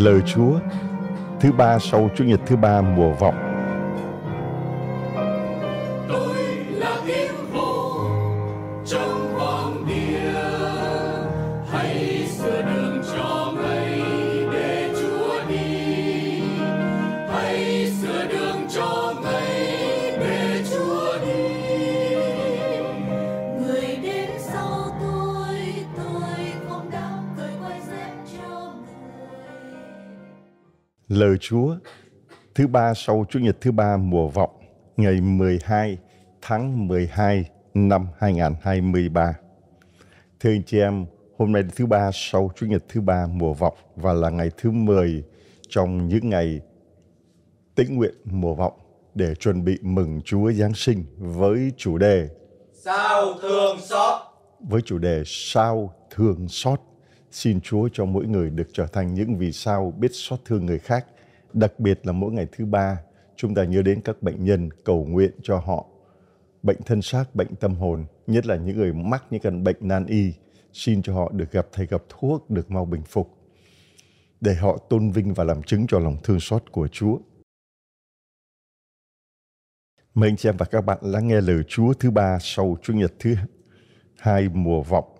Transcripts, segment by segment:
lời Chúa thứ ba sau Chủ nhật thứ ba mùa vọng Chúa thứ ba sau Chủ nhật thứ ba mùa vọng ngày 12 tháng 12 năm 2023. Thưa anh chị em, hôm nay là thứ ba sau Chủ nhật thứ ba mùa vọng và là ngày thứ 10 trong những ngày tĩnh nguyện mùa vọng để chuẩn bị mừng Chúa Giáng sinh với chủ đề Sao thương xót với chủ đề Sao thương xót. Xin Chúa cho mỗi người được trở thành những vì sao biết xót thương người khác – Đặc biệt là mỗi ngày thứ ba, chúng ta nhớ đến các bệnh nhân cầu nguyện cho họ. Bệnh thân xác, bệnh tâm hồn, nhất là những người mắc những căn bệnh nan y, xin cho họ được gặp thầy gặp thuốc, được mau bình phục. Để họ tôn vinh và làm chứng cho lòng thương xót của Chúa. Mời anh chị em và các bạn lắng nghe lời Chúa thứ ba sau Chủ nhật thứ hai mùa vọng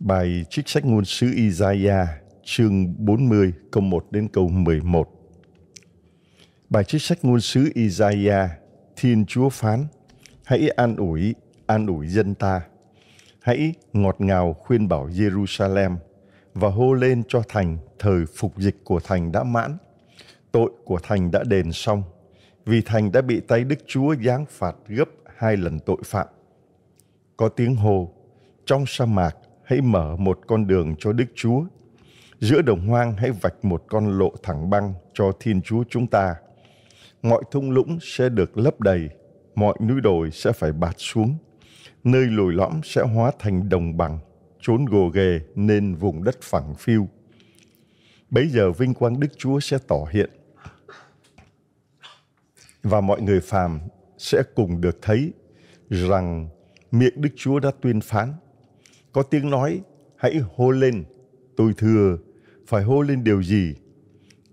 Bài trích sách ngôn sứ Isaiah chương 40 câu 1 đến câu 11. Bài trích sách ngôn sứ Isaiah Thiên Chúa phán: Hãy an ủi, an ủi dân ta. Hãy ngọt ngào khuyên bảo Jerusalem và hô lên cho thành thời phục dịch của thành đã mãn. Tội của thành đã đền xong, vì thành đã bị tay Đức Chúa giáng phạt gấp hai lần tội phạm. Có tiếng hô trong sa mạc hãy mở một con đường cho Đức Chúa. Giữa đồng hoang hãy vạch một con lộ thẳng băng cho Thiên Chúa chúng ta. Mọi thung lũng sẽ được lấp đầy, mọi núi đồi sẽ phải bạt xuống. Nơi lồi lõm sẽ hóa thành đồng bằng, trốn gồ ghề nên vùng đất phẳng phiu. Bấy giờ vinh quang Đức Chúa sẽ tỏ hiện và mọi người phàm sẽ cùng được thấy rằng miệng Đức Chúa đã tuyên phán có tiếng nói hãy hô lên tôi thưa phải hô lên điều gì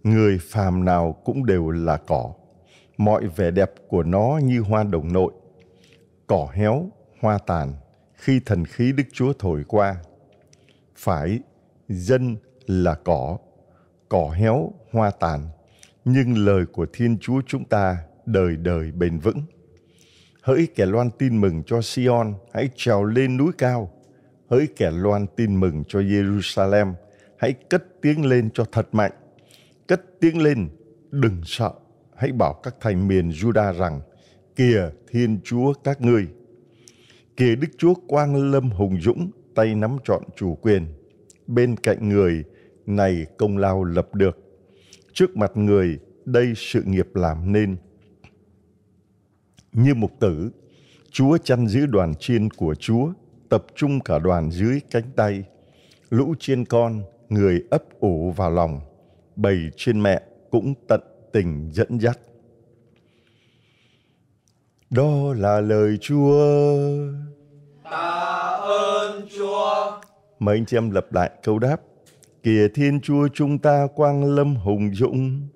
người phàm nào cũng đều là cỏ mọi vẻ đẹp của nó như hoa đồng nội cỏ héo hoa tàn khi thần khí đức chúa thổi qua phải dân là cỏ cỏ héo hoa tàn nhưng lời của thiên chúa chúng ta đời đời bền vững hỡi kẻ loan tin mừng cho sion hãy trèo lên núi cao hỡi kẻ loan tin mừng cho Jerusalem, hãy cất tiếng lên cho thật mạnh. Cất tiếng lên, đừng sợ, hãy bảo các thành miền Juda rằng, kìa Thiên Chúa các ngươi, kìa Đức Chúa Quang Lâm Hùng Dũng, tay nắm trọn chủ quyền, bên cạnh người này công lao lập được, trước mặt người đây sự nghiệp làm nên. Như mục tử, Chúa chăn giữ đoàn chiên của Chúa, tập trung cả đoàn dưới cánh tay lũ chiên con người ấp ủ vào lòng bầy chiên mẹ cũng tận tình dẫn dắt đó là lời chúa ta ơn chúa mời anh chị em lặp lại câu đáp kìa thiên chúa chúng ta quang lâm hùng dũng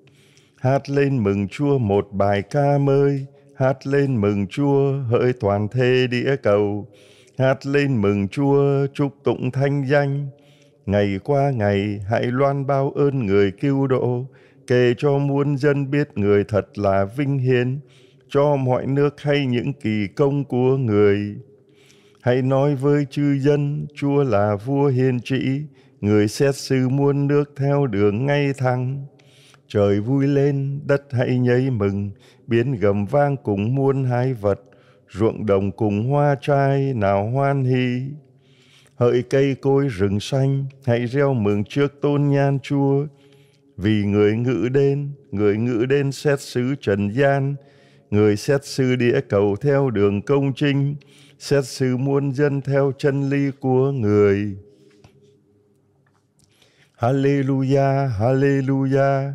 hát lên mừng chúa một bài ca mới hát lên mừng chúa hỡi toàn thế địa cầu Hát lên mừng Chúa, chúc tụng thanh danh. Ngày qua ngày, hãy loan bao ơn người cứu độ. Kể cho muôn dân biết người thật là vinh hiến. Cho mọi nước hay những kỳ công của người. Hãy nói với chư dân, Chúa là vua hiền trị. Người xét xử muôn nước theo đường ngay thẳng. Trời vui lên, đất hãy nhấy mừng, biến gầm vang cùng muôn hai vật ruộng đồng cùng hoa trai nào hoan hỉ hỡi cây cối rừng xanh hãy reo mừng trước tôn nhan chúa vì người ngự đến người ngự đến xét xử trần gian người xét xử địa cầu theo đường công chính xét xử muôn dân theo chân lý của người Hallelujah, Hallelujah.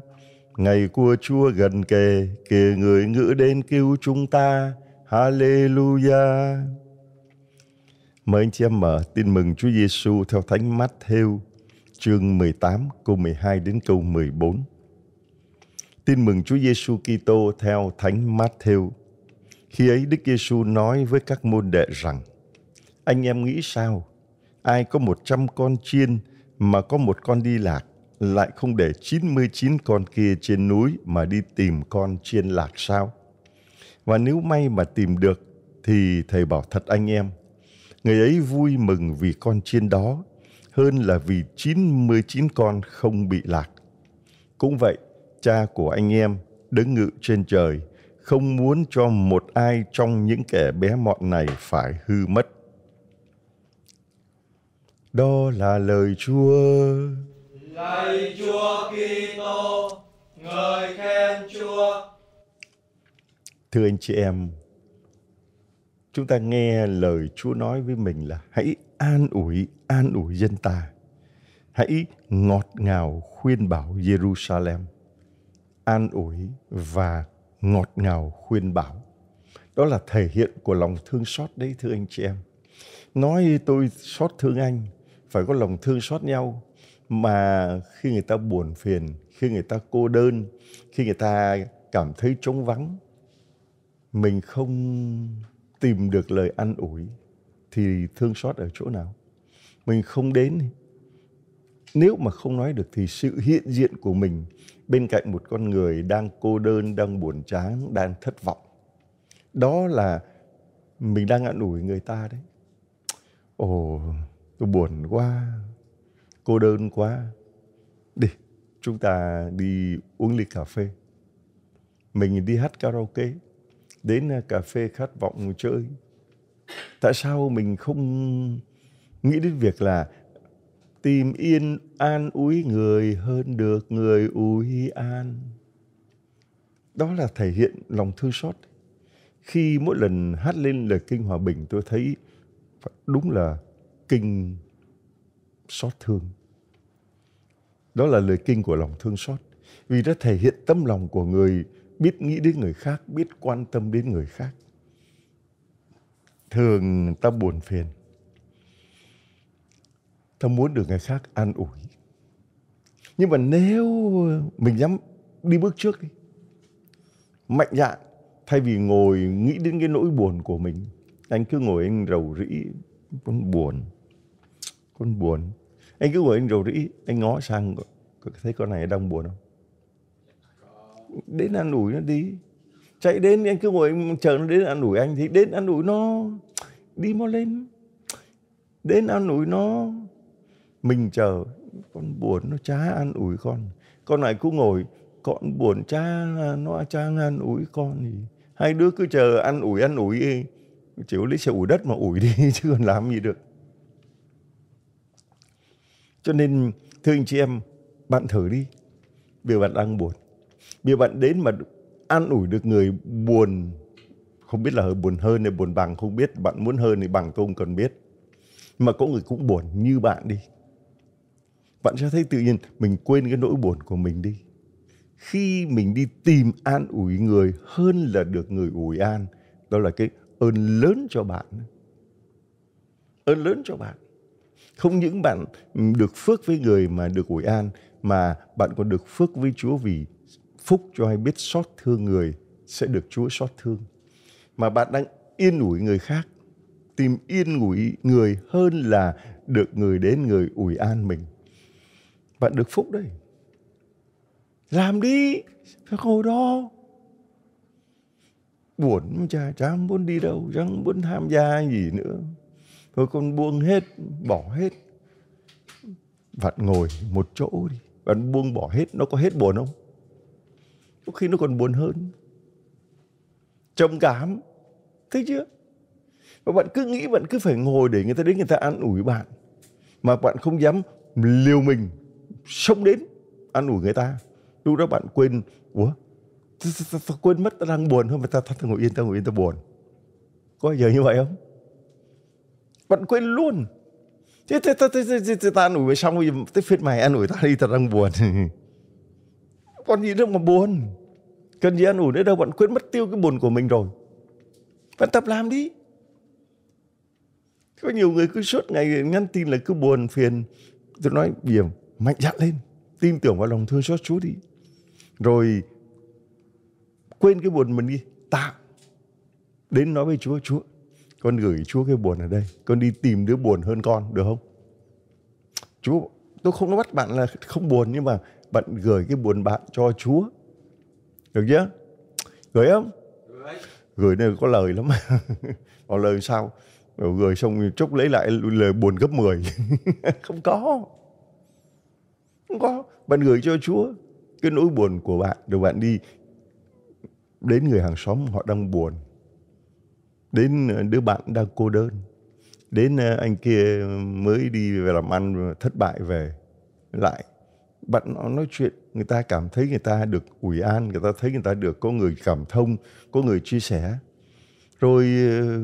Ngày của Chúa gần kề, kìa người ngự đến cứu chúng ta. Hallelujah. Mời anh chị em mở tin mừng Chúa Giêsu theo Thánh Matthew chương 18 câu 12 đến câu 14. Tin mừng Chúa Giêsu Kitô theo Thánh Matthew. Khi ấy Đức Giêsu nói với các môn đệ rằng: Anh em nghĩ sao? Ai có một trăm con chiên mà có một con đi lạc lại không để 99 con kia trên núi mà đi tìm con chiên lạc sao? và nếu may mà tìm được thì thầy bảo thật anh em người ấy vui mừng vì con chiên đó hơn là vì 99 con không bị lạc. Cũng vậy, cha của anh em đứng ngự trên trời không muốn cho một ai trong những kẻ bé mọn này phải hư mất. Đó là lời Chúa. Lạy Chúa Kitô, người khen Chúa, Thưa anh chị em, chúng ta nghe lời Chúa nói với mình là hãy an ủi, an ủi dân ta. Hãy ngọt ngào khuyên bảo Jerusalem. An ủi và ngọt ngào khuyên bảo. Đó là thể hiện của lòng thương xót đấy thưa anh chị em. Nói tôi xót thương anh, phải có lòng thương xót nhau. Mà khi người ta buồn phiền, khi người ta cô đơn, khi người ta cảm thấy trống vắng, mình không tìm được lời an ủi thì thương xót ở chỗ nào mình không đến nếu mà không nói được thì sự hiện diện của mình bên cạnh một con người đang cô đơn đang buồn chán đang thất vọng đó là mình đang an ủi người ta đấy ồ tôi buồn quá cô đơn quá đi chúng ta đi uống ly cà phê mình đi hát karaoke đến à, cà phê khát vọng chơi tại sao mình không nghĩ đến việc là tìm yên an úi người hơn được người úi an đó là thể hiện lòng thương xót khi mỗi lần hát lên lời kinh hòa bình tôi thấy đúng là kinh xót thương đó là lời kinh của lòng thương xót vì nó thể hiện tâm lòng của người biết nghĩ đến người khác biết quan tâm đến người khác thường ta buồn phiền ta muốn được người khác an ủi nhưng mà nếu mình dám đi bước trước đi mạnh dạn thay vì ngồi nghĩ đến cái nỗi buồn của mình anh cứ ngồi anh rầu rĩ con buồn con buồn anh cứ ngồi anh rầu rĩ anh ngó sang thấy con này đang buồn không đến ăn ủi nó đi chạy đến anh cứ ngồi anh chờ nó đến ăn ủi anh thì đến ăn ủi nó đi mau lên đến ăn ủi nó mình chờ con buồn nó chá ăn ủi con con này cứ ngồi con buồn cha nó cha ăn ủi con thì hai đứa cứ chờ ăn ủi ăn ủi chịu lấy xe ủi đất mà ủi đi chứ còn làm gì được cho nên thưa anh chị em bạn thử đi vì bạn đang buồn bia bạn đến mà an ủi được người buồn không biết là buồn hơn hay buồn bằng không biết bạn muốn hơn thì bằng tôi không cần biết mà có người cũng buồn như bạn đi bạn sẽ thấy tự nhiên mình quên cái nỗi buồn của mình đi khi mình đi tìm an ủi người hơn là được người ủi an đó là cái ơn lớn cho bạn ơn lớn cho bạn không những bạn được phước với người mà được ủi an mà bạn còn được phước với Chúa vì phúc cho ai biết xót thương người sẽ được Chúa xót thương. Mà bạn đang yên ủi người khác, tìm yên ủi người hơn là được người đến người ủi an mình. Bạn được phúc đấy. Làm đi, phải ngồi đó. Buồn cha, chẳng muốn đi đâu, chẳng muốn tham gia gì nữa. Thôi con buông hết, bỏ hết. Bạn ngồi một chỗ đi, bạn buông bỏ hết, nó có hết buồn không? có khi nó còn buồn hơn trầm cảm thấy chưa và bạn cứ nghĩ bạn cứ phải ngồi để người ta đến người ta an ủi bạn mà bạn không dám liều mình sống đến an ủi người ta lúc đó bạn quên ủa ta, ta, ta, ta quên mất ta đang buồn thôi mà ta, ta, ta ngồi yên ta ngồi yên ta buồn có giờ như vậy không bạn quên luôn thế ta ta ta ta ta, ta, ta an ủi xong rồi tới phiên mày an ủi ta đi ta đang buồn con nhìn đâu mà buồn cần gì ăn ủi nữa đâu bạn quên mất tiêu cái buồn của mình rồi bạn tập làm đi có nhiều người cứ suốt ngày nhắn tin là cứ buồn phiền tôi nói điểm mạnh dạn lên tin tưởng vào lòng thương xót chúa đi rồi quên cái buồn mình đi tạm đến nói với chúa chúa con gửi chúa cái buồn ở đây con đi tìm đứa buồn hơn con được không chúa tôi không nói bắt bạn là không buồn nhưng mà bạn gửi cái buồn bạn cho Chúa được chưa gửi không gửi, gửi này có lời lắm có lời sao gửi xong chốc lấy lại lời buồn gấp 10 không có không có bạn gửi cho Chúa cái nỗi buồn của bạn rồi bạn đi đến người hàng xóm họ đang buồn đến ờ, đứa bạn đang cô đơn đến ờ, anh kia mới đi về làm ăn thất bại về lại bạn nói chuyện người ta cảm thấy người ta được ủy an người ta thấy người ta được có người cảm thông có người chia sẻ rồi ờ,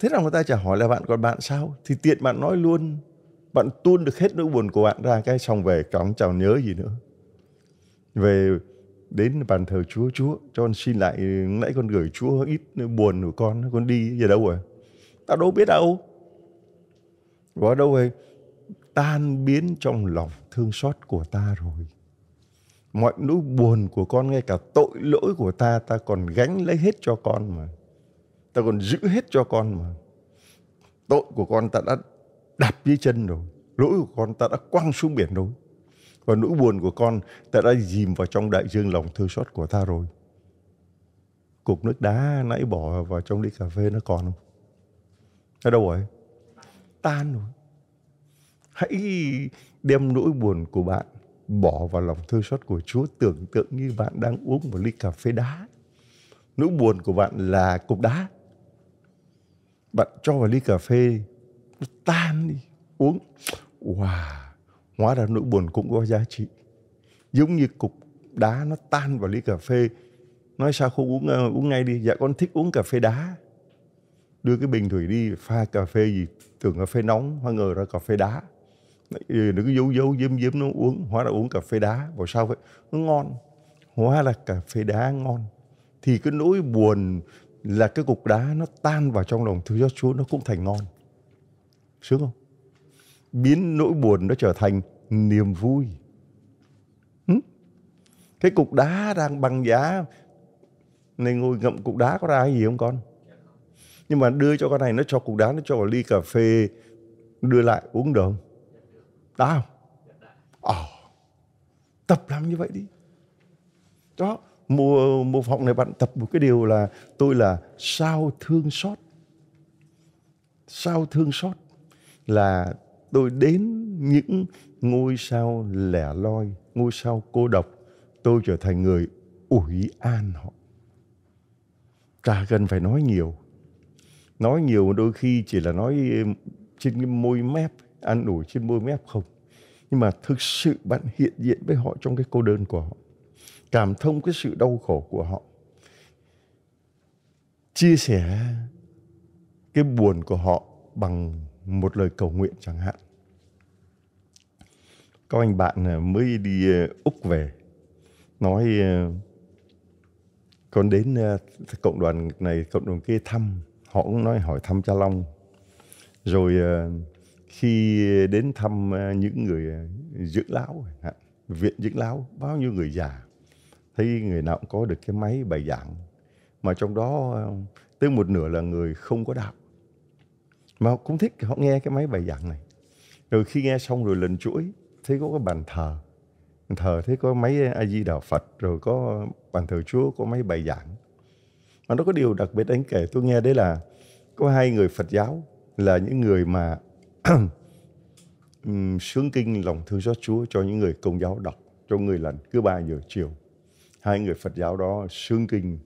thế nào người ta chả hỏi là bạn còn bạn sao thì tiện bạn nói luôn bạn tuôn được hết nỗi buồn của bạn ra cái xong về chẳng chào nhớ gì nữa về đến bàn thờ chúa chúa cho con xin lại nãy con gửi chúa ít buồn của con con đi về đâu rồi tao đâu biết đâu bỏ đâu rồi tan biến trong lòng thương xót của ta rồi mọi nỗi buồn của con ngay cả tội lỗi của ta ta còn gánh lấy hết cho con mà ta còn giữ hết cho con mà tội của con ta đã đạp dưới chân rồi lỗi của con ta đã quăng xuống biển rồi và nỗi buồn của con ta đã dìm vào trong đại dương lòng thương xót của ta rồi cục nước đá nãy bỏ vào trong ly cà phê nó còn không nó đâu rồi tan rồi Hãy đem nỗi buồn của bạn bỏ vào lòng thương xót của Chúa tưởng tượng như bạn đang uống một ly cà phê đá. Nỗi buồn của bạn là cục đá. Bạn cho vào ly cà phê, nó tan đi, uống. Wow, hóa ra nỗi buồn cũng có giá trị. Giống như cục đá nó tan vào ly cà phê. Nói sao không uống uh, uống ngay đi, dạ con thích uống cà phê đá. Đưa cái bình thủy đi, pha cà phê gì, tưởng cà phê nóng, hoa ngờ ra cà phê đá Ừ, đừng có dấu dấu dấm dấm nó uống hóa là uống cà phê đá vào sao vậy nó ngon hóa là cà phê đá ngon thì cái nỗi buồn là cái cục đá nó tan vào trong lòng Chúa Chúa nó cũng thành ngon sướng không biến nỗi buồn nó trở thành niềm vui Hứng? cái cục đá đang bằng giá này ngồi ngậm cục đá có ra cái gì không con nhưng mà đưa cho con này nó cho cục đá nó cho vào ly cà phê đưa lại uống được không đã không? Ồ, ờ. oh, tập làm như vậy đi. Đó, mùa, mùa phòng này bạn tập một cái điều là tôi là sao thương xót. Sao thương xót là tôi đến những ngôi sao lẻ loi, ngôi sao cô độc. Tôi trở thành người ủi an họ. Chả cần phải nói nhiều. Nói nhiều đôi khi chỉ là nói trên cái môi mép an ủi trên môi mép không nhưng mà thực sự bạn hiện diện với họ trong cái cô đơn của họ cảm thông cái sự đau khổ của họ chia sẻ cái buồn của họ bằng một lời cầu nguyện chẳng hạn có anh bạn à, mới đi à, úc về nói à, còn đến cộng đoàn này cộng đoàn kia thăm họ cũng nói hỏi thăm cha long rồi khi đến thăm à, những người à, dưỡng lão viện dưỡng lão bao nhiêu người già thấy người nào cũng có được cái máy bài giảng mà trong đó à, tới một nửa là người không có đạo mà họ cũng thích họ nghe cái máy bài giảng này rồi khi nghe xong rồi lần chuỗi thấy có cái bàn thờ bàn thờ thấy có máy a di đà phật rồi có bàn thờ chúa có máy bài giảng mà nó có điều đặc biệt anh kể tôi nghe đấy là có hai người phật giáo là những người mà sướng kinh lòng thương xót Chúa cho những người công giáo đọc cho người lần cứ ba giờ chiều. Hai người Phật giáo đó sướng kinh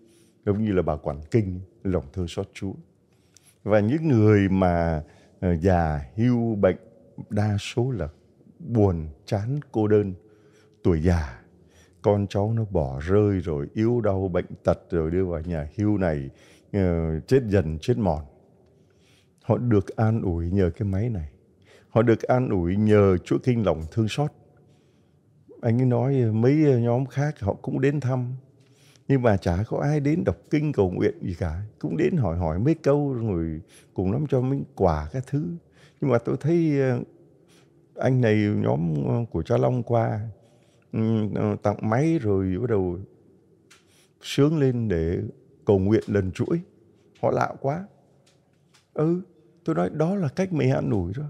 giống như là bà quản kinh lòng thương xót Chúa. Và những người mà ờ, già hưu bệnh đa số là buồn chán cô đơn tuổi già con cháu nó bỏ rơi rồi yếu đau bệnh tật rồi đưa vào nhà hưu này ờ, chết dần chết mòn họ được an ủi nhờ cái máy này Họ được an ủi nhờ Chúa Kinh lòng thương xót. Anh ấy nói mấy nhóm khác họ cũng đến thăm. Nhưng mà chả có ai đến đọc kinh cầu nguyện gì cả. Cũng đến hỏi hỏi mấy câu rồi cùng lắm cho mình quà các thứ. Nhưng mà tôi thấy ờ, anh này nhóm ờ, của cha long qua ừ, ờ, tặng máy rồi bắt đầu sướng lên để cầu nguyện lần chuỗi họ lạ quá ừ tôi nói đó là cách mình hạ nổi rồi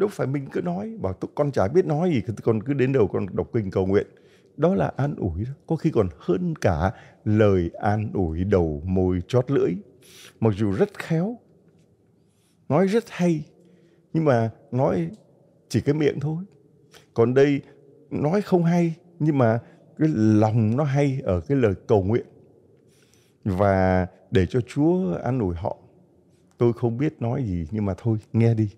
đâu phải mình cứ nói bảo tôi con chả biết nói gì con cứ đến đầu con đọc kinh cầu nguyện đó là an ủi có khi còn hơn cả lời an ủi đầu môi chót lưỡi mặc dù rất khéo nói rất hay nhưng mà nói chỉ cái miệng thôi còn đây nói không hay nhưng mà cái lòng nó hay ở cái lời cầu nguyện và để cho chúa an ủi họ tôi không biết nói gì nhưng mà thôi nghe đi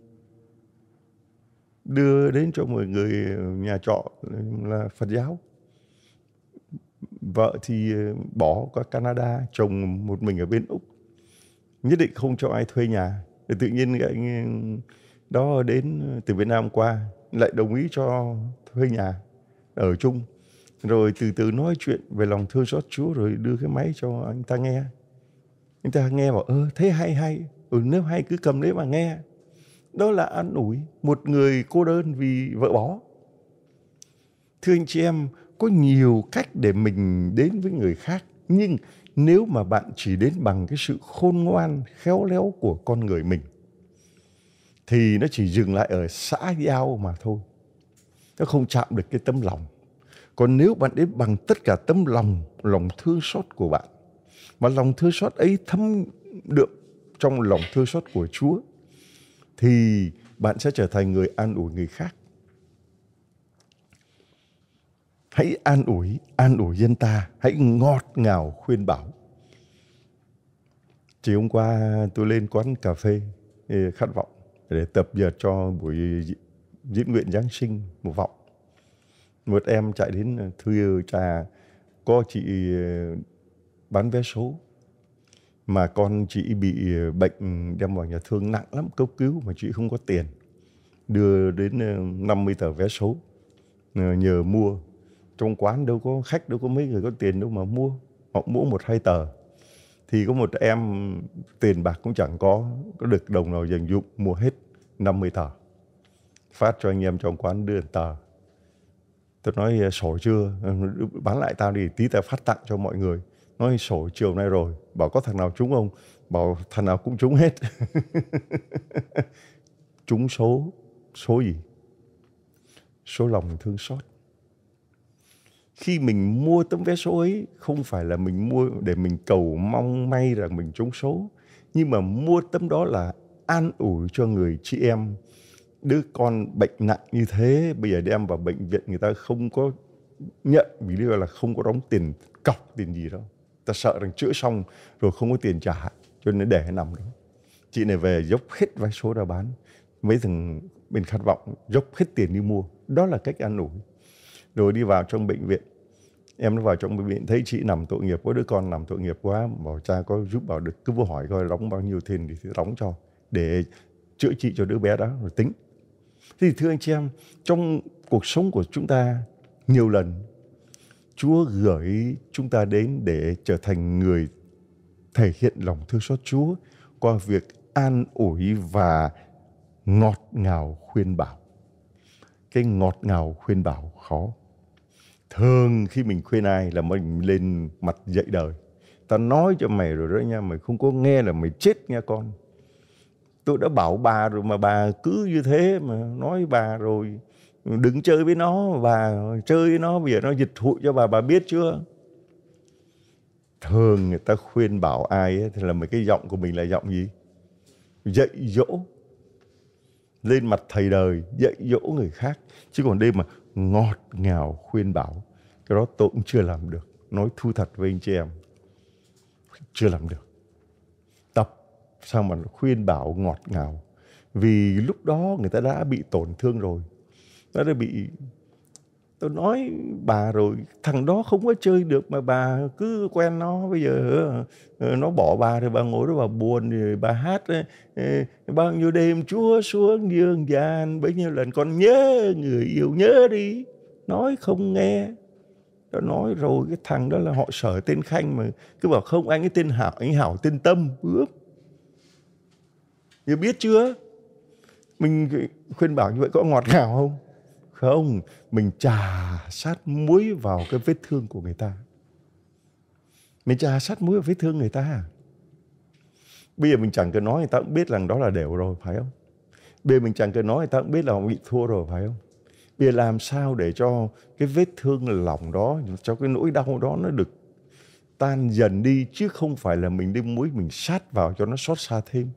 đưa đến cho mọi người nhà trọ là Phật giáo vợ thì ờ, bỏ qua Canada chồng một mình ở bên Úc nhất định không cho ai thuê nhà thì tự nhiên anh ờ, đó đến từ Việt Nam qua lại đồng ý cho thuê nhà ở chung rồi từ từ nói chuyện về lòng thương xót Chúa rồi đưa cái máy cho anh ta nghe anh ta nghe bảo ơ thế hay hay ừ, nếu hay cứ cầm lấy mà nghe đó là an ủi một người cô đơn vì vợ bó thưa anh chị em có nhiều cách để mình đến với người khác nhưng nếu mà bạn chỉ đến bằng cái sự khôn ngoan khéo léo của con người mình thì nó chỉ dừng lại ở xã giao mà thôi nó không chạm được cái tấm lòng còn nếu bạn đến bằng tất cả tấm lòng lòng thương xót của bạn mà lòng thương xót ấy thấm đượm trong lòng thương xót của chúa thì bạn sẽ trở thành người an ủi người khác. Hãy an ủi, an ủi dân ta, hãy ngọt ngào khuyên bảo. Chiều hôm qua tôi lên quán cà phê khát vọng để tập giờ cho buổi diễn nguyện Giáng sinh một vọng. Một em chạy đến thưa trà, có chị bán vé số mà con chị bị ờ, bệnh đem vào nhà thương nặng lắm cấp cứu mà chị không có tiền đưa đến 50 ờ, tờ vé số ờ, nhờ mua trong quán đâu có khách đâu có mấy người có tiền đâu mà mua họ mua một hai tờ thì có một em tiền bạc cũng chẳng có có được đồng nào dành dụng mua hết 50 tờ phát cho anh em trong quán đưa tờ tôi nói sổ chưa bán lại tao đi tí tao phát tặng cho mọi người nói sổ chiều nay rồi bảo có thằng nào trúng không bảo thằng nào cũng trúng hết trúng số số gì số lòng thương xót khi mình mua tấm vé số ấy không phải là mình mua để mình cầu mong may rằng mình trúng số nhưng mà mua tấm đó là an ủi cho người chị em đứa con bệnh nặng như thế bây giờ đem vào bệnh viện người ta không có nhận vì lý do là không có đóng tiền cọc tiền gì đâu ta sợ rằng chữa xong rồi không có tiền trả cho nên để nằm đó chị này về dốc hết vé số ra bán mấy thằng mình khát vọng dốc hết tiền đi mua đó là cách ăn ủi rồi đi vào trong bệnh viện em nó vào trong bệnh viện thấy chị nằm tội nghiệp có đứa con nằm tội nghiệp quá bảo cha có giúp bảo được cứ vô hỏi coi đóng bao nhiêu tiền thì đóng cho để chữa trị cho đứa bé đó rồi tính thì thưa anh chị em trong cuộc sống của chúng ta nhiều lần Chúa gửi chúng ta đến để trở thành người thể hiện lòng thương xót Chúa qua việc an ủi và ngọt ngào khuyên bảo. Cái ngọt ngào khuyên bảo khó. Thường khi mình khuyên ai là mình lên mặt dậy đời. Ta nói cho mày rồi đó nha, mày không có nghe là mày chết nha con. Tôi đã bảo bà rồi mà bà cứ như thế mà nói bà rồi đứng chơi với nó và chơi với nó bây giờ nó dịch hụi cho bà bà biết chưa thường người ta khuyên bảo ai ấy, thì là mấy cái giọng của mình là giọng gì dạy dỗ lên mặt thầy đời dạy dỗ người khác chứ còn đây mà ngọt ngào khuyên bảo cái đó tôi cũng chưa làm được nói thu thật với anh chị em chưa làm được tập sao mà khuyên bảo ngọt ngào vì lúc đó người ta đã bị tổn thương rồi nó đã bị tôi nói bà rồi thằng đó không có chơi được mà bà cứ quen nó bây giờ ờ, nó bỏ bà thì bà ngồi đó bà buồn rồi bà hát ờ, ờ, bao nhiêu đêm chúa xuống dương gian bấy nhiêu lần con nhớ người yêu nhớ đi nói không nghe nó nói rồi cái thằng đó là họ sở tên khanh mà cứ bảo không anh ấy tên hảo anh hảo tên tâm ướp như biết chưa mình khuyên bảo như vậy có ngọt ngào không không mình trà sát muối vào cái vết thương của người ta mình trà sát muối vào vết thương người ta bây giờ mình chẳng cần nói người ta cũng biết rằng đó là đều rồi phải không bây giờ mình chẳng cần nói người ta cũng biết là họ bị thua rồi phải không bây giờ làm sao để cho cái vết thương lòng đó cho cái nỗi đau đó nó được tan dần đi chứ không phải là mình đi muối mình sát vào cho nó xót xa thêm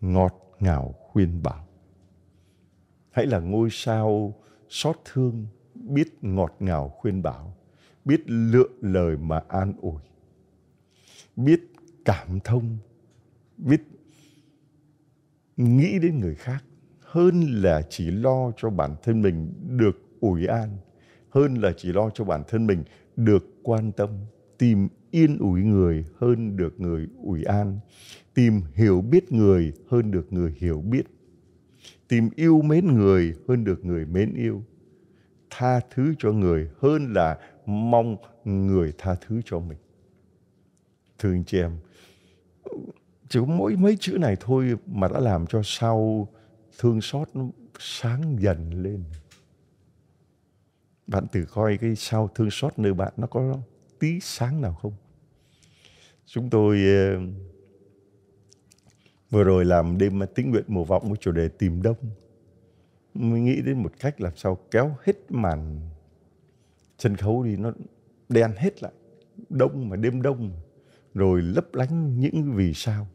ngọt ngào khuyên bảo hãy là ngôi sao xót thương, biết ngọt ngào khuyên bảo, biết lựa lời mà an ủi, biết cảm thông, biết nghĩ đến người khác hơn là chỉ lo cho bản thân mình được ủi an, hơn là chỉ lo cho bản thân mình được quan tâm, tìm yên ủi người hơn được người ủi an, tìm hiểu biết người hơn được người hiểu biết tìm yêu mến người hơn được người mến yêu tha thứ cho người hơn là mong người tha thứ cho mình thương chị em chỉ có mỗi mấy chữ này thôi mà đã làm cho sau thương xót nó sáng dần lên bạn tự coi cái sau thương xót nơi bạn nó có tí sáng nào không chúng tôi ờ, vừa rồi làm đêm tĩnh nguyện mùa vọng với chủ đề tìm đông mới nghĩ đến một cách làm sao kéo hết màn sân khấu đi nó đen hết lại đông mà đêm đông rồi lấp lánh những vì sao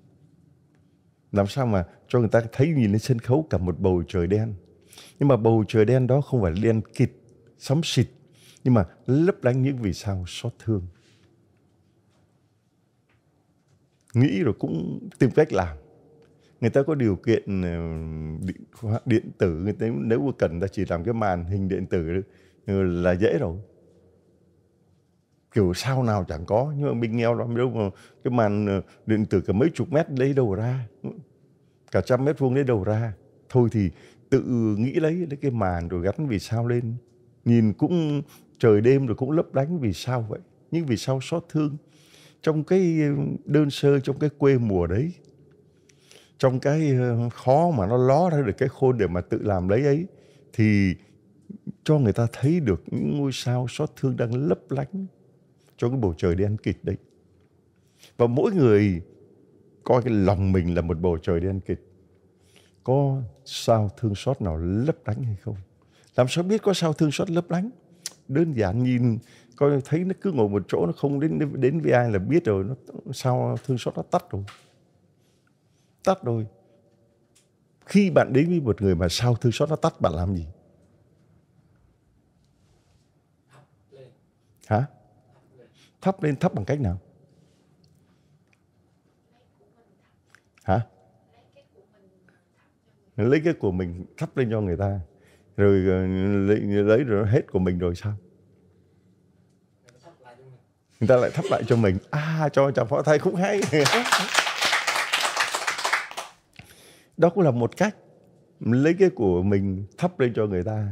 làm sao mà cho người ta thấy nhìn lên sân khấu cả một bầu trời đen nhưng mà bầu trời đen đó không phải đen kịt sấm xịt nhưng mà lấp lánh những vì sao xót thương nghĩ rồi cũng tìm cách làm người ta có điều kiện ờ, điện, điện tử người ta nếu mà cần ta chỉ làm cái màn hình điện tử là dễ rồi kiểu sao nào chẳng có nhưng mà mình nghèo lắm đâu mà cái màn ờ, điện tử cả mấy chục mét lấy đầu ra cả trăm mét vuông lấy đầu ra thôi thì tự nghĩ lấy lấy cái màn rồi gắn vì sao lên nhìn cũng trời đêm rồi cũng lấp lánh vì sao vậy nhưng vì sao xót thương trong cái ờ, đơn sơ trong cái quê mùa đấy trong cái ờ, khó mà nó ló ra được cái khô để mà tự làm lấy ấy thì cho người ta thấy được những ngôi sao xót thương đang lấp lánh cho cái bầu trời đen kịt đấy và mỗi người coi cái lòng mình là một bầu trời đen kịt có sao thương xót nào lấp lánh hay không làm sao biết có sao thương xót lấp lánh đơn giản nhìn coi thấy nó cứ ngồi một chỗ nó không đến đến với ai là biết rồi nó sao thương xót nó tắt rồi tắt rồi khi bạn đến với một người mà sau thương xót nó tắt bạn làm gì hả thắp lên thắp bằng cách nào hả lấy cái của mình thắp lên cho người ta rồi ờ, lấy, lấy rồi hết của mình rồi sao người ta lại thắp lại cho mình à cho chàng phó thay cũng hay đó cũng là một cách lấy cái của mình thắp lên cho người ta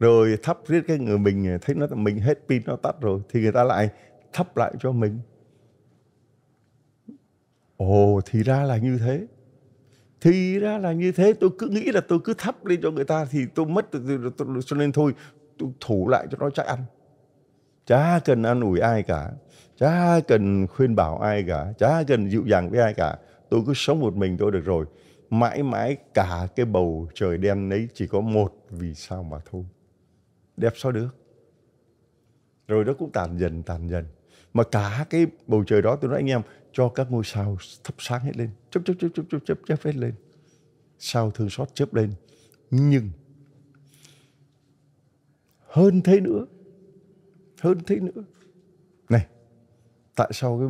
rồi thắp riết cái người mình thấy nó mình hết pin nó tắt rồi thì người ta lại thắp lại cho mình ồ thì ra là như thế thì ra là như thế tôi cứ nghĩ là tôi cứ thắp lên cho người ta thì tôi mất cho nên thôi tôi thủ lại cho nó chắc ăn chả cần an ủi ai cả chả cần khuyên bảo ai cả chả cần dịu dàng với ai cả tôi cứ sống một mình tôi được rồi mãi mãi cả cái bầu trời đen ấy chỉ có một vì sao mà thôi đẹp sao được rồi nó cũng tàn dần tàn dần mà cả cái bầu trời đó tôi nói anh em cho các ngôi sao thắp sáng hết lên chớp chớp chớp chớp chớp chớp chớp hết lên sao thương xót chớp lên nhưng hơn thế nữa hơn thế nữa này tại sao cái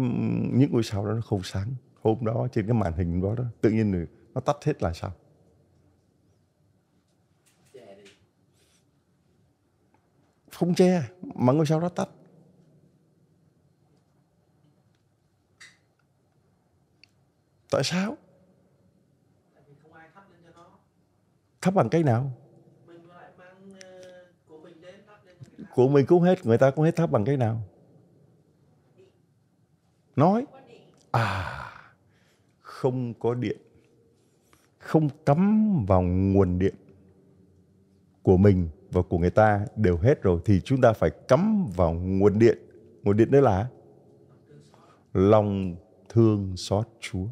những ngôi sao đó nó không sáng hôm đó trên cái màn hình đó đó tự nhiên nó tắt hết là sao không che mà ngôi sao đó tắt tại sao thắp bằng cách nào của mình cũng hết người ta cũng hết thắp bằng cách nào nói à không có điện không cắm vào nguồn điện của mình và của người ta đều hết rồi thì chúng ta phải cắm vào nguồn điện nguồn điện đó là lòng thương xót Chúa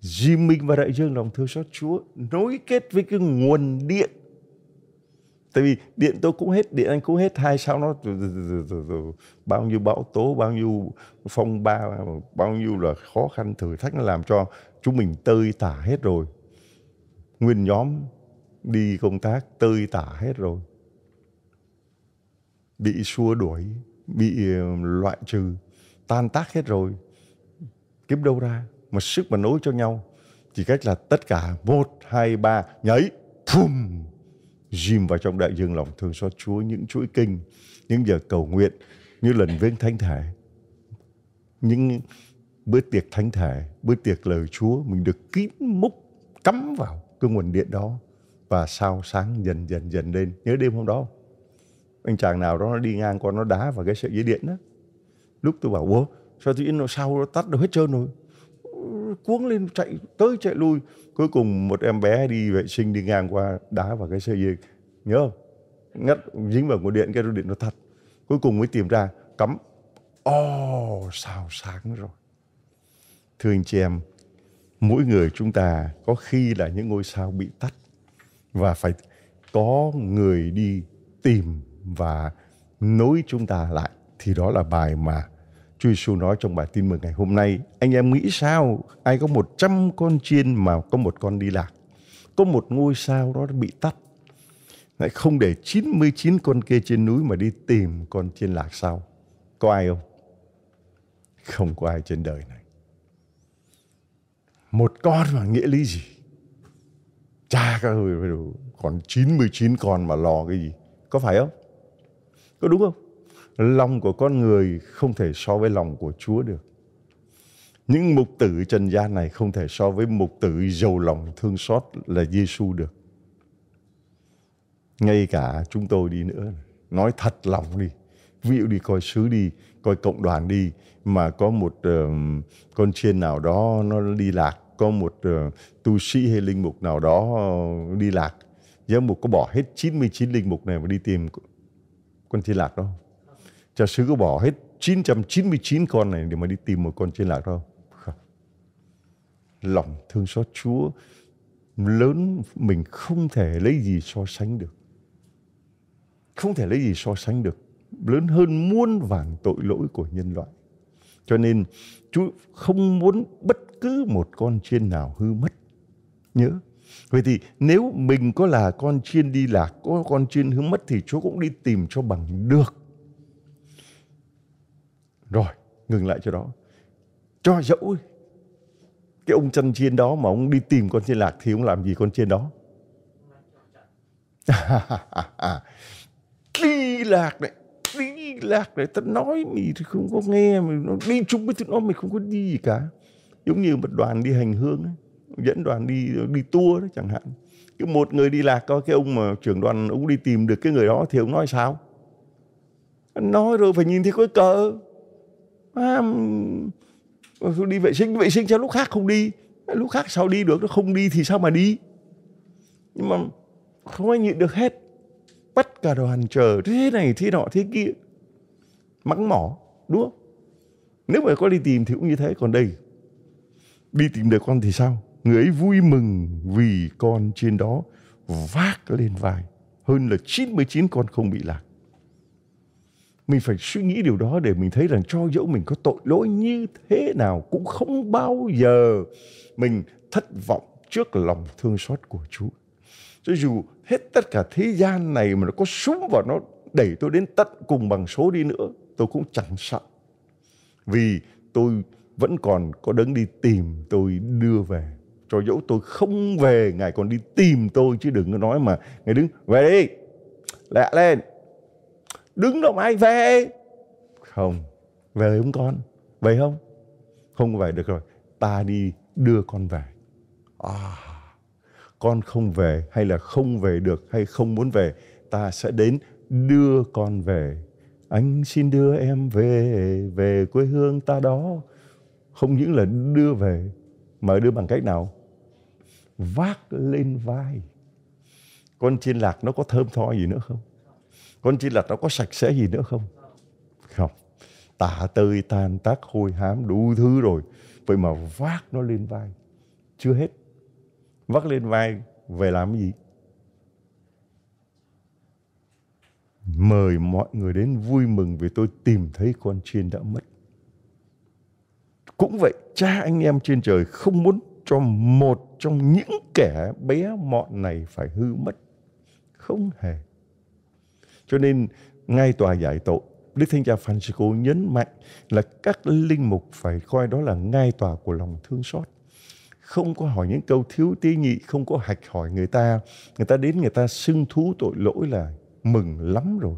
duy minh và đại dương lòng thương xót Chúa nối kết với cái nguồn điện tại vì điện tôi cũng hết điện anh cũng hết hai sao nó bao nhiêu bão tố bao nhiêu phong ba bao nhiêu là khó khăn thử thách nó làm cho chúng mình tơi tả hết rồi nguyên nhóm đi công tác tơi tả hết rồi bị xua đuổi bị loại trừ tan tác hết rồi kiếm đâu ra mà sức mà nối cho nhau chỉ cách là tất cả một hai ba nhảy phum dìm vào trong đại dương lòng thương xót Chúa những chuỗi kinh những giờ cầu nguyện như lần viếng thánh thể những bữa tiệc thánh thể bữa tiệc lời Chúa mình được kín múc cắm vào cái nguồn điện đó và sao sáng dần dần dần lên nhớ đêm hôm đó anh chàng nào đó nó đi ngang qua nó đá vào cái sợi dây điện đó lúc tôi bảo ủa sao tự nhiên nó sao nó tắt được hết trơn rồi cuống lên chạy tới chạy lui cuối cùng một em bé đi vệ sinh đi ngang qua đá vào cái sợi dây nhớ không ngắt dính vào nguồn điện cái điện nó thật cuối cùng mới tìm ra cắm ồ oh, sao sáng rồi thưa anh chị em mỗi người chúng ta có khi là những ngôi sao bị tắt và phải có người đi tìm và nối chúng ta lại thì đó là bài mà Chúa Giêsu nói trong bài tin mừng ngày hôm nay anh em nghĩ sao ai có 100 con chiên mà có một con đi lạc có một ngôi sao đó bị tắt lại không để 99 con kia trên núi mà đi tìm con chiên lạc sao có ai không không có ai trên đời này một con mà nghĩa lý gì cha các ơi còn 99 con mà lo cái gì có phải không có đúng không lòng của con người không thể so với lòng của Chúa được những mục tử trần gian này không thể so với mục tử giàu lòng thương xót là Giêsu được ngay cả chúng tôi đi nữa nói thật lòng đi ví dụ đi coi sứ đi coi cộng đoàn đi mà có một uh, con chiên nào đó nó đi lạc có một uh, tu sĩ hay linh mục nào đó ờ, đi lạc giám mục có bỏ hết 99 linh mục này mà đi tìm con thiên lạc đâu cha sứ có bỏ hết 999 con này để mà đi tìm một con thiên lạc đâu không lòng thương xót Chúa lớn mình không thể lấy gì so sánh được không thể lấy gì so sánh được lớn hơn muôn vàn tội lỗi của nhân loại cho nên Chúa không muốn bất cứ một con chiên nào hư mất. Nhớ, Vậy thì nếu mình có là con chiên đi lạc, có con chiên hư mất thì Chúa cũng đi tìm cho bằng được. Rồi, ngừng lại cho đó. Cho dẫu cái ông chăn chiên đó mà ông đi tìm con chiên lạc thì ông làm gì con chiên đó? đi lạc đấy, đi lạc đấy, ta nói mình thì không có nghe, mình nó đi chung với tụi nó mình không có đi gì cả giống như một đoàn đi hành hương ấy, dẫn đoàn đi đi tour đó chẳng hạn cái một người đi lạc coi cái ông mà trưởng đoàn ông đi tìm được cái người đó thì ông nói sao anh nói rồi phải nhìn thấy cái cờ à, đi vệ sinh vệ sinh cho lúc khác không đi lúc khác sao đi được nó không đi thì sao mà đi nhưng mà không ai nhịn được hết bắt cả đoàn chờ thế này thế nọ thế kia mắng mỏ đúng không nếu mà có đi tìm thì cũng như thế còn đây đi tìm được con thì sao người ấy vui mừng vì con trên đó vác lên vai hơn là 99 con không bị lạc mình phải suy nghĩ điều đó để mình thấy rằng cho dẫu mình có tội lỗi như thế nào cũng không bao giờ mình thất vọng trước lòng thương xót của Chúa. Cho dù hết tất cả thế gian này mà nó có súng vào nó đẩy tôi đến tận cùng bằng số đi nữa, tôi cũng chẳng sợ. Vì tôi vẫn còn có đấng đi tìm tôi đưa về cho dẫu tôi không về ngài còn đi tìm tôi chứ đừng có nói mà ngài đứng về đi lẹ lên đứng đâu mà ai về không về không con về không không về được rồi ta đi đưa con về à, con không về hay là không về được hay không muốn về ta sẽ đến đưa con về anh xin đưa em về về quê hương ta đó không những là đưa về mà đưa bằng cách nào vác lên vai con chiên lạc nó có thơm tho gì nữa không con chiên lạc nó có sạch sẽ gì nữa không không tả tơi tan tác hôi hám đủ thứ rồi vậy mà vác nó lên vai chưa hết vác lên vai về làm cái gì mời mọi người đến vui mừng vì tôi tìm thấy con chiên đã mất cũng vậy, cha anh em trên trời không muốn cho một trong những kẻ bé mọn này phải hư mất. Không hề. Cho nên, ngay tòa giải tội, Đức Thánh Cha Francisco nhấn mạnh là các linh mục phải coi đó là ngay tòa của lòng thương xót. Không có hỏi những câu thiếu tí nhị, không có hạch hỏi người ta. Người ta đến người ta xưng thú tội lỗi là mừng lắm rồi.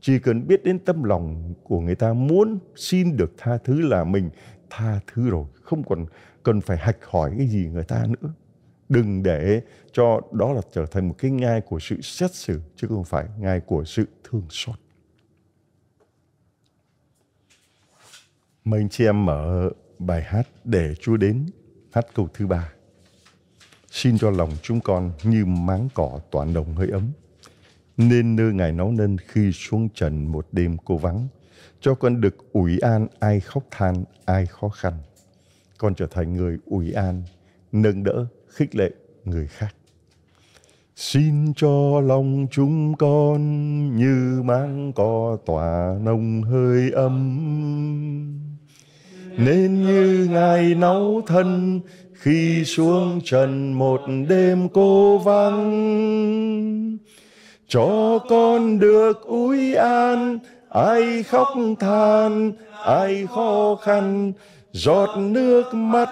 Chỉ cần biết đến tâm lòng của người ta muốn xin được tha thứ là mình tha thứ rồi không còn cần phải hạch hỏi cái gì người ta nữa đừng để cho đó là trở thành một cái ngai của sự xét xử chứ không phải ngai của sự thương xót mời anh chị em mở bài hát để Chúa đến hát câu thứ ba xin cho lòng chúng con như máng cỏ toàn đồng hơi ấm nên nơi ngài nấu nên khi xuống trần một đêm cô vắng cho con được ủi an ai khóc than, ai khó khăn. Con trở thành người ủi an, nâng đỡ, khích lệ người khác. Xin cho lòng chúng con như mang cỏ tỏa nồng hơi ấm. Nên như ngài nấu thân khi xuống trần một đêm cô vắng. Cho con được úi an ai khóc than ai khó khăn giọt nước mắt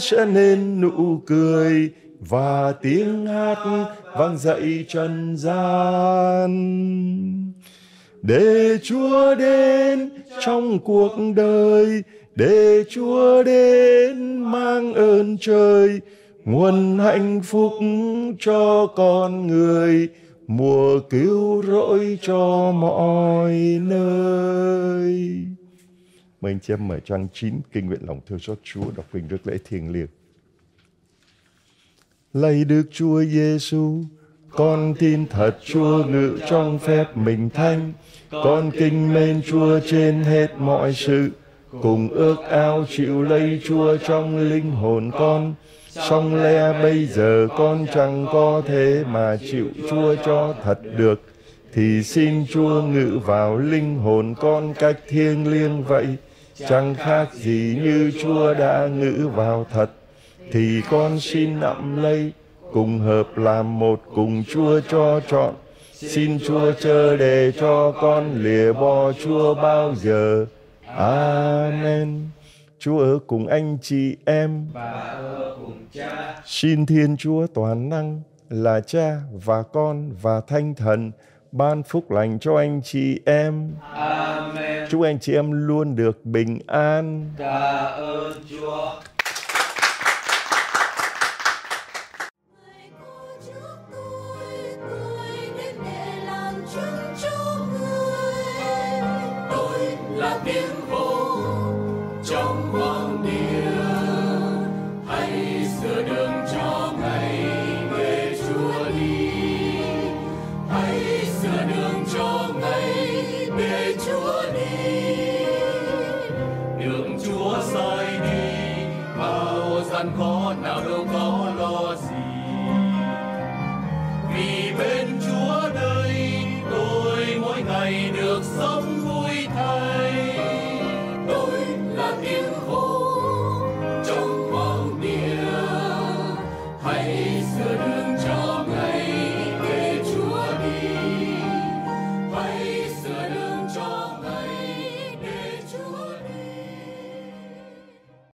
sẽ nên nụ cười và tiếng hát vang dậy trần gian để chúa đến trong cuộc đời để chúa đến mang ơn trời nguồn hạnh phúc cho con người mùa cứu rỗi cho mọi nơi mời anh chị em mở trang 9 kinh nguyện lòng thương xót Chúa đọc kinh rước lễ thiêng liêng lạy Đức Chúa Giêsu con tin thật Chúa ngự trong phép mình thanh con kinh mến Chúa trên hết mọi sự cùng ước ao chịu lấy Chúa trong linh hồn con song le bây giờ con chẳng có thế mà chịu chúa cho thật được thì xin chúa ngự vào linh hồn con cách thiêng liêng vậy chẳng khác gì như chúa đã ngự vào thật thì con xin nặng lấy cùng hợp làm một cùng chúa cho chọn xin chúa chờ để cho con lìa bỏ chúa bao giờ amen Chúa ở cùng anh chị em. Và ở cùng cha. Xin Thiên Chúa toàn năng là cha và con và thanh thần ban phúc lành cho anh chị em. Amen. Chúc anh chị em luôn được bình an. Cảm ơn Chúa.